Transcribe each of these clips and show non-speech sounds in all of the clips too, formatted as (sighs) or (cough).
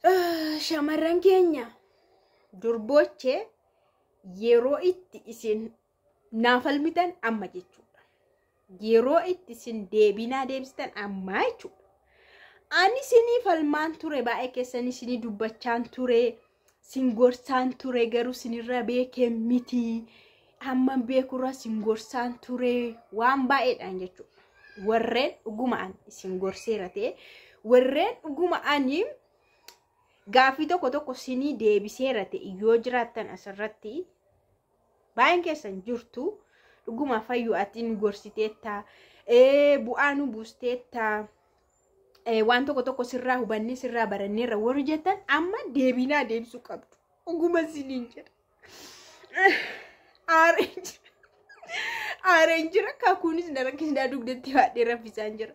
Ah, Shamarran keenya durboche yeroo itti isin naafalmitan amma jechuudha. Yeroo itti isin deebinaa deebisitan amma jechuudha. Ani isinii falmaan ture baay'ee keessanii isinii dubbachaan ture. Sin gorsaan ture garuu sinirra beekee miti. Amma beekurra sin gorsaan ture waan baay'eedhaan jechuudha. Warreen dhuguma isin gorseera warreen dhuguma ani gaafii tokko tokko sinii deebiseera ta'e yoo jiraattan asirratti baay'een keessan jirtu dhuguma fayyu ati gorsiteetta bu'aa nu buusteetta waan tokko tokko sirraa hubanne sirraa baranneerra warri jettan amma deebinaa deebisuu qabdu dhuguma siniin jedha. Aareen jira kakuunis dalagaa dugdatti baadhee raffisaan jira.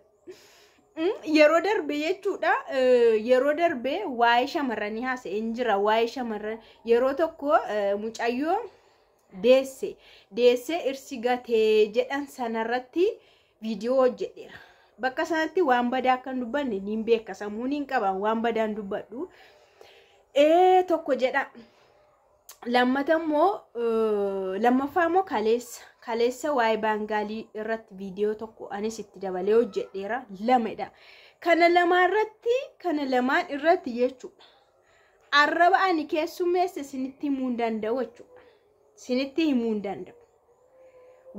Mm, yeroo darbe jechuudha eh, yeroo darbe waa'ee shamarranii haasa'ee hin jira waa'ee shamarran yeroo tokko eh, mucayyoo deesse deesse irsi jedhan sanarratti viidiyoo hojjedheera. Bakka sanatti waan badaa akka hin dubbanne ni beeka sammuun hin qaban waan badaan dubbadhu. Eh, tokko jedha lammata immoo eh, lammaffaa immoo kaleessa kaleessa waa'ee baangaalii irratti viidiyoo tokko anis itti dabalee hojjedheera lamadha. Kana lamaa irratti kana lamaan irratti jechuudha. Arraba ani keessummeesse isinitti himuu hin danda'u jechuudha. Sinitti himuu hin danda'u.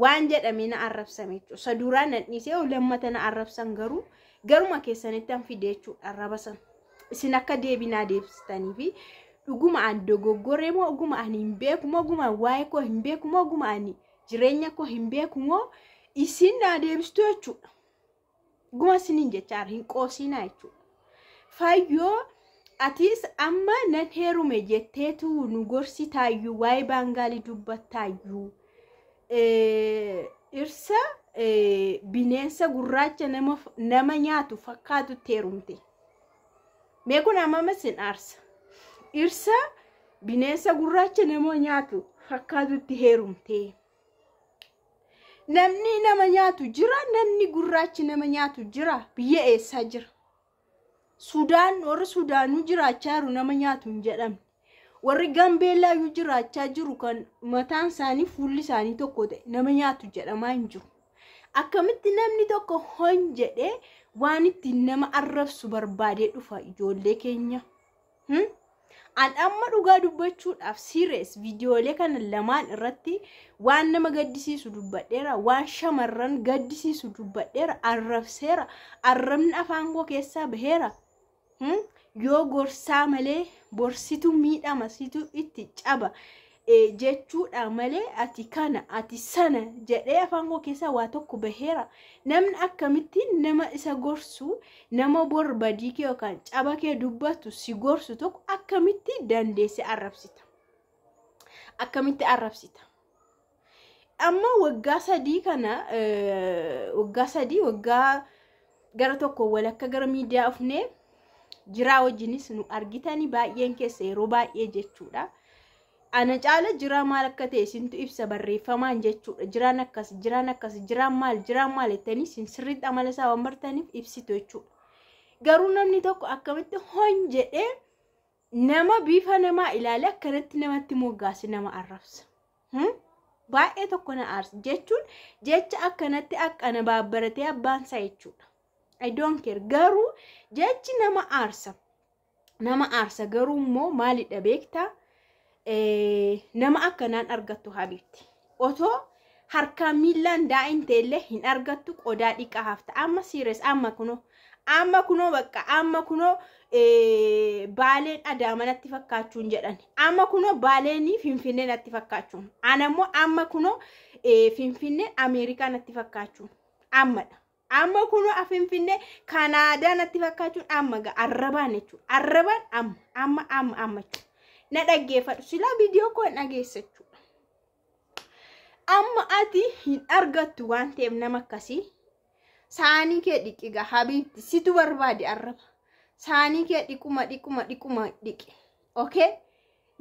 Waan jedhame na arrabsame saduraan Isa duraan na dhiisee lammata na arrabsan garuu garuma keessanitti an fide arraba sana. Isin akka deebinaa deebistanii fi dhuguma an dogoggoree moo oguma hin beeku moo waa'ee koo hin beeku moo jireenya koo hin beeku moo isin adeemsitu jechuudha. isiin isiniin jechaara hin qoosinaa jechuudha. Fayyoo atiis amma nan heerume jetteetu nu gorsitaayyuu waa'ee baangaalii dubbattaayyuu e, irsa e, bineensa gurraacha nama nyaatu fakkaatu heerumte. Meekun ammamas hin aarsa. irsa bineensa gurraacha nama nyaatu fakkaatutti heerumtee Namni nama nyaatu jira, namni gurraachi nama nyaatu jira, biyya eessa jira. Sudaan warra Sudaanuu jiraachaa jiru nama nyaatu hin jedhamne. Warri Gambeellaayyuu jiraachaa jiru kan mataan isaanii fuulli isaanii tokko ta'e nama nyaatu jedhamaa hin jiru. Akkamitti namni tokko hon jedhee waan ittiin nama arrabsu barbaade dhufa ijoollee keenya. Hmm? An amma dhugaa dubbachuudhaaf sirees viidiyoolee kana lamaan irratti waan nama gaddisiisu dubbadheera, waan shamarran gaddisiisu dubbadheera, arrabseera, arrabni afaan koo keessaa baheera. Hmm? Yoo gorsaa malee borsitu miidhama, situ itti caba. jechuudha malee ati kana ati sana jedhee afaan koo keessaa waa tokko baheera namni akkamittiin nama isa gorsu nama bor kee yookaan caba kee dubbatu si gorsu tokko akkamitti dandeesse arrabsita akkamitti arrabsita amma waggaa sadii kana waggaa sadii waggaa gara tokko walakka gara miidiyaa ufnee jiraa wajjinis nu argitanii baay'een keessa yeroo baay'ee jechuudha. ana caala jiraan maal akka ta'e isintu ibsa barreeffamaan jechuudha jiraan akkas jiraan akkas jiraan maal jiraan maal jettanii isin sirriitti amala isaa waan bartaniif ibsitu jechuudha garuu namni tokko akkamitti hon nama bifa namaa ilaale akkanatti namatti moggaase nama arrabsa hmm? baay'ee tokko na aarsa jechuun jecha akkanatti akkana baabbaratee abbaan isaa jechuudha I don't garuu jechi nama aarsa nama aarsa garuu immoo maalidha beektaa nama akkanaan argattu habibti otoo harkaa miillaan daa'im ta'ellee hin argattu qodaa dhiqaa hafta amma siires amma kunoo amma kunoo bakka amma kunoo baaleen adaamanatti fakkaachuun jedhan amma kunoo baaleenii finfinnee natti fakkaachuun anammoo amma kunoo finfinnee ameerikaa natti fakkaachuun ammadha. Amma kun finfinnee Kanaadaa natti fakkaachuun amma ga'a arrabaan jechuudha. Arrabaan amma amma amma amma jechuudha. na dhaggeeffadhu silaa viidiyoo koo hin dhageessachuudha. Amma ati hin argattu waan ta'eef nama akkasii saanii kee dhiqiga habiibti situ barbaade arraba saanii kee dhiquma dhiquma dhiquma dhiqe okay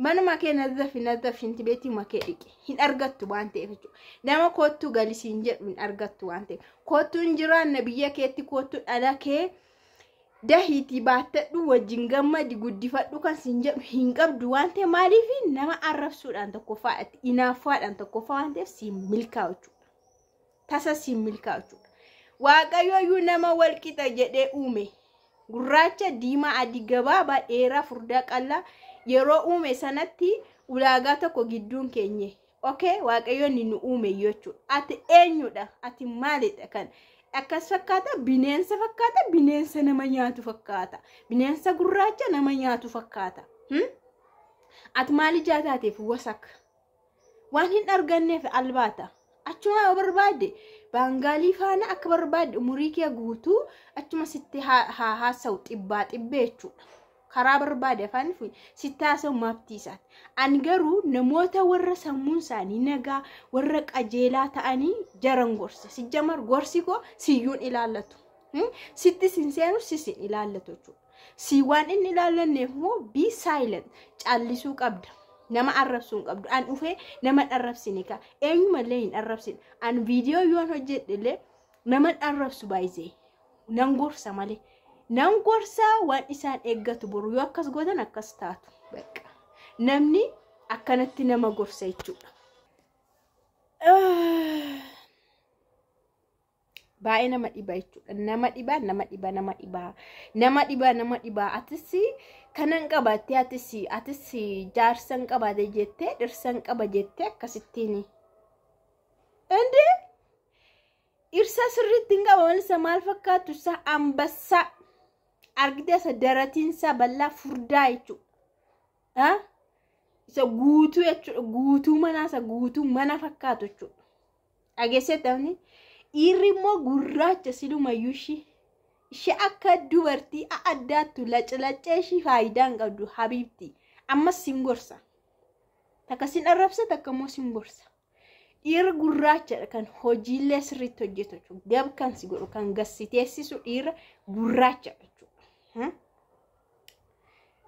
manuma kee nazafi nazafinti beetima makee dhiqe hin argattu waan ta'eef jechuudha nama koottuu galisiin jedhu hin argattu waan ta'eef koottuun jiraanna biyya keetti kootu dhalaa kee. dahiitii baattadhu wajjiin gammadi guddifadhu kan sin jedhu hin qabdu waan ta'e maaliif nama arrabsuudhaan tokkoffaadhaatti inaaffaadhaan tokkoffaa waan ta'eef siin milkaa'achuudha. Tasa siin milkaa'achuudha. Waaqayyooyyuu nama walqixa jedhee uume gurraacha diimaa adii gabaabaa dheeraa furdaa qal'aa yeroo uume sanatti ulaagaa tokko gidduun keenye. Okay inni nu uume jechuudha. Ati eenyudha? Ati maalidha kana? akkas fakkaata bineensa fakkaata bineensa nama nyaatu fakkaata bineensa gurraacha nama nyaatu fakkaata hmm? ati maal taateef wasak waan hin arganneef albaata achuma barbaade baangaalii faana akka barbaadde umurii kee guutuu achuma sitti haasawu haasa'u xibbaa xibbee jechuudha. karaa barbaade afaan sittaasan maaftii isaati. Ani garuu namoota warra sammuun isaanii nagaa warra qajeelaa ta'anii jaran gorsa. Sijjamar gorsi koo siyyuun ilaallatu. Sitti sinseenu sisin ilaallatu jechuudha. Si waan inni ilaallanneef immoo be silent caallisuu qabda. Nama arrabsuun qabdu. An dhufee nama dharrabsini kaa. Eenyumallee hin dharrabsine. An viidiyoo yoon hojjedhe illee nama dharrabsu baay'isee. Nan gorsa malee. Nan gorsaa waan isaan eeggatu boru yoo akkas gootan akkas taatu namni akkanatti nama gorsa jechuudha. Baay'ee nama dhibaa jechuudha. Nama dhibaa, nama dhibaa, nama dhibaa. Nama dhibaa, nama dhibaa. Atis kana hin qabaatte, atis, atis jaarsa hin qabaate jettee, dhirsa hin qaba jettee akkasittiin. Indee? Dhirsa sirriitti hin qaba maal fakkaatu? Isa ambassaa. daratin sa bala furda itu ha sa gutu itu gutu mana sa gutu mana fakkaatu jechuudha. Dhageessitanii dhiirri immoo gurraacha silumayyuu ishii. mayushi akka dubartii addaattu lacalaccee ishii faayidaa hin qabdu habiibti. Ammas sin gorsa. Takka sin arrabsa takka immoo sin ir Dhiirri gurraachadha kan hojiles rito jeto jechuudha. Gab kan si godhu kan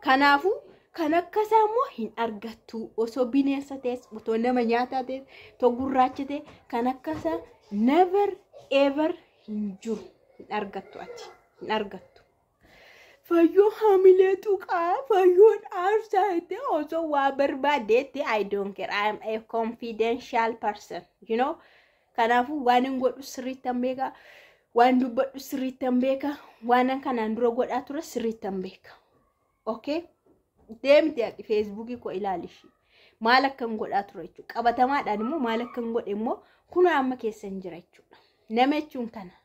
Kanaafuu kan akkasaa immoo hin argattu. Osoo bineensa ta'es, nama nyaataa ta'es, otoo kan akkasaa never ever hin jiru. Hin argattu Hin Fayyoo haamilee tuqaa fayyoon aarsaa itti osoo waa barbaadee itti I don't care. I am a confidential person. Kanaafuu waan hin godhu sirriitti waan dubbadhu sirriittan beeka waan kanaan dura godhaa ture sirriittan beeka okay deemte haqi feesbuukii koo ilaalishi maal akkan godhaa ture qabatamaadhaan immoo maal akkan godhe immoo kun amma keessan jira jechuudha nama jechuun kana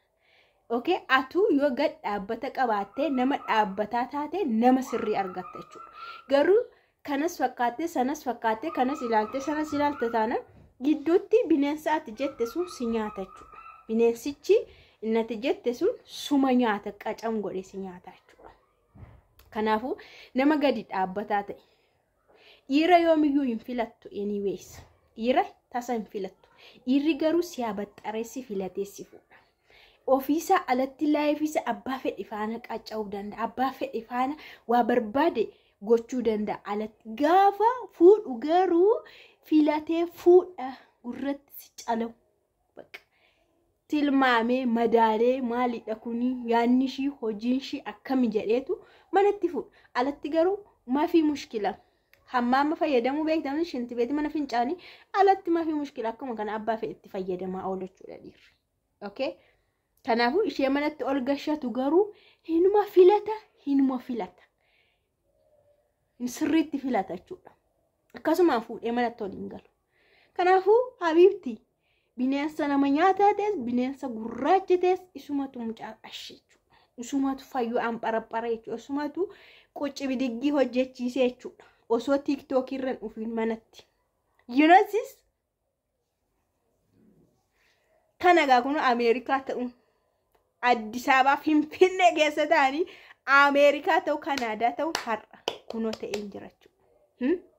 okay atu yoo gad dhaabbata qabaattee nama dhaabbataa taate nama sirrii argatta jechuudha garuu kanas fakkaattee sanas fakkaattee kanas ilaalte sanas ilaalta taana gidduutti bineensa ati jette sun si nyaata jechuudha bineensichi. innati jette sun suma nyaata qacan godhe si nyaata jechuudha. Kanaafuu nama gadi dhaabbataa ta'e dhiira yoomiyyuu hin filattu anyways dhiira tasa hin filattu dhiirri garuu siyaa baxxareessi fuudha. Ofiisaa alatti laayifisa abbaa fedhi faana qacca'uu danda'a abbaa fedhi faana waa barbaade gochuu danda'a alatti gaafa fuudhu garuu filatee fuudha gurratti si calaqqu. tilmaamee madaalee maalidha kunii yaanni ishii hojiin ishii akkami jedheetu manatti fuudha. Alatti garuu mafii mushkila. Hammaama fayyadamuu beektamni shinti beeti mana fincaanii alatti mafii mushkila akkuma kana abbaa fedhe fayyadamaa oola jechuudha dhiirri. Okay? Kanaafuu ishee manatti ol gashatu garuu hinuma filata hinuma filata. Sirriitti filata jechuudha. Akkasumaan fuudhee manatti ol galu. kanaafu habiibtii bineensa nama nyaataa bineensa gurraacha ta'es isumatu mucaashe jechuudha. Isumatu fayyoo anpharapphara jechuudha. Isumatu qucci bidigii hojjechiise jechuudha. Osoo tiiktookii irra manatti. Yuunosis kana egaa kun Ameerikaa ta'uun addisaabaaf Ababaa keessa ta'anii Ameerikaa ta'u Kanaadaa ta'u har'a kunoo ta'een jira jechuudha.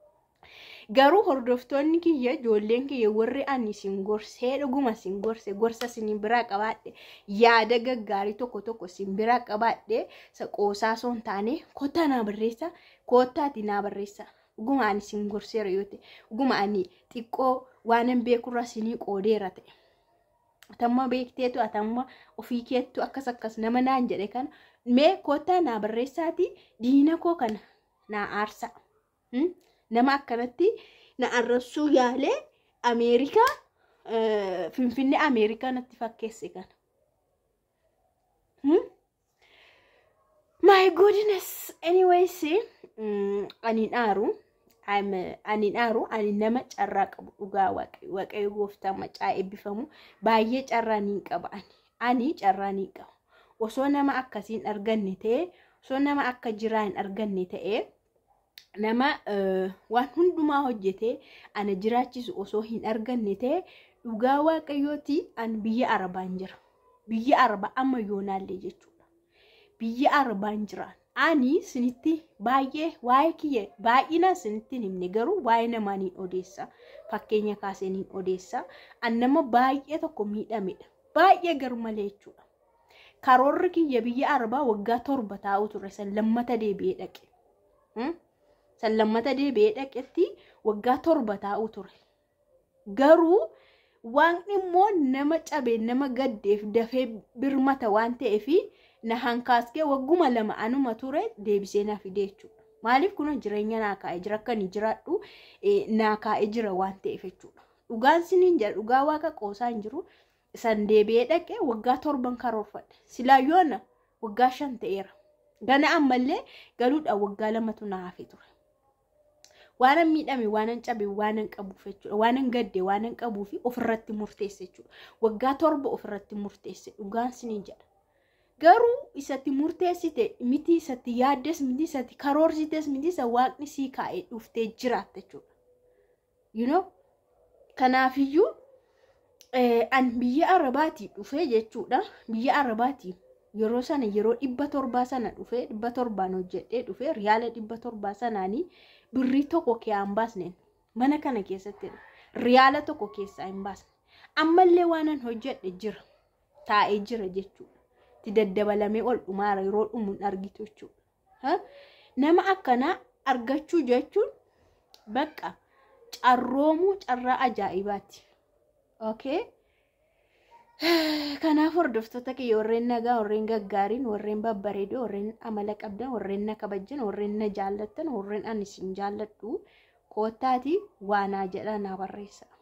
Garuu hordoftoonni kiyya ijoolleen kiyya warri ani sin gorsee dhuguma sin gorse gorsa sin biraa qabaadhe yaada gaggaarii tokko tokko sin biraa qabaadhe qoosaa son taane kottaa naa barreessa kottaati naa barreessa dhuguma ani sin gorseera yoo ta'e dhuguma ani xiqqoo waanan beekurraa sinii qoodeera ta'e. Atamma beekteetu atamma ofii keettu akkas akkas nama naan jedhe kana mee kootaa naa barreessaatii diina koo kana naa aarsa. Hmm? Nama akkanatti na arrabsuu yaalee Ameerikaa Finfinnee Ameerikaa natti fakkeesse kana. Hmm? My goodness! Anyways, mm, ani Ani ani nama carraa qabu dhugaa waaqayyo gooftaa macaa eebbifamu baay'ee carraa ni qaba ani carraa ni qaba osoo nama akkasiin arganne ta'ee osoo nama akka jiraa hin arganne ta'ee nama eh, waan hundumaa hojjetee ana jiraachisu osoo hin arganne ta'e dhugaa waaqayyooti an biyya arabaan jira. Biyya araba amma yoonaallee jechuudha. Biyya arabaan jiraan. Ani sinitti baay'ee waa'ee kiyya baay'inaan sinitti himne garuu waa'ee namaaniin odeessa. Fakkeenya kaaseniin odeessa. Ani nama baay'ee tokko miidhamedha. Baay'ee garmalee jechuudha. Karoorri kiyya biyya arabaa waggaa torba taa'u ture san lammata deebi'ee dhaqee. Hmm? san lammata deebi'ee dhaqetti waggaa torba taa'uu ture. Garuu waan immoo nama cabee nama gaddeef dafee birmata waan ta'eef na kaaskee wagguma lama anuma ture deebisee na fidee jechuudha. Maaliif kun jireenya naa kaa'ee jira akkanii jiraadhu naa kaa'ee jira waan ta'eef jechuudha. Dhugaan siniin jira dhugaa waaqa qoosaa hin jiru. San deebi'ee dhaqee waggaa torban karoorfadha. Silaa yoona waggaa shan ta'eera. Gana ammallee galuudhaan waggaa lamatu naa ture. waanan miidhame waanan cabe waanan qabuuf jechuudha waanan gadde waanan qabuufi ofirratti murteesse jechuudha waggaa torba ofirratti murteesse dhugaan sinin jedha garuu isatti murteessite miti isatti yaaddes miti isatti karoorsites miti isa waaqni sii kaa'ee dhuftee jiraatta jechuudha you know kanaafiyyuu eh, an biyya arabaati dhufee jechuudha biyya arabaati yeroo sana yeroo dhibba torbaa sana dhufee dhibba torbaan hojjedhee dhufee riyaala dhibba torbaa sanaanii birrii tokko kee'aa hin baasne mana kana keessattidha riyaala tokko keessaa hin baasne ammallee waanan hojjedhe jira taa'ee jira jechuudha itti daddabalamee ol dhumaara yeroo dhumuun argitu jechuudha nama akkanaa argachuu jechuun bakka carroomuu carraa ajaa'ibaati. (sighs) Kanaaf hordoftoota kiyya warreen nagaa, warreen gaggaariin, warreen babbareedoo, warreen amala qabdan, warreen na kabajjan, warreen na jaallattan, warreen ani isin jaalladhu koottaatii waanaa jedha naa barreessa.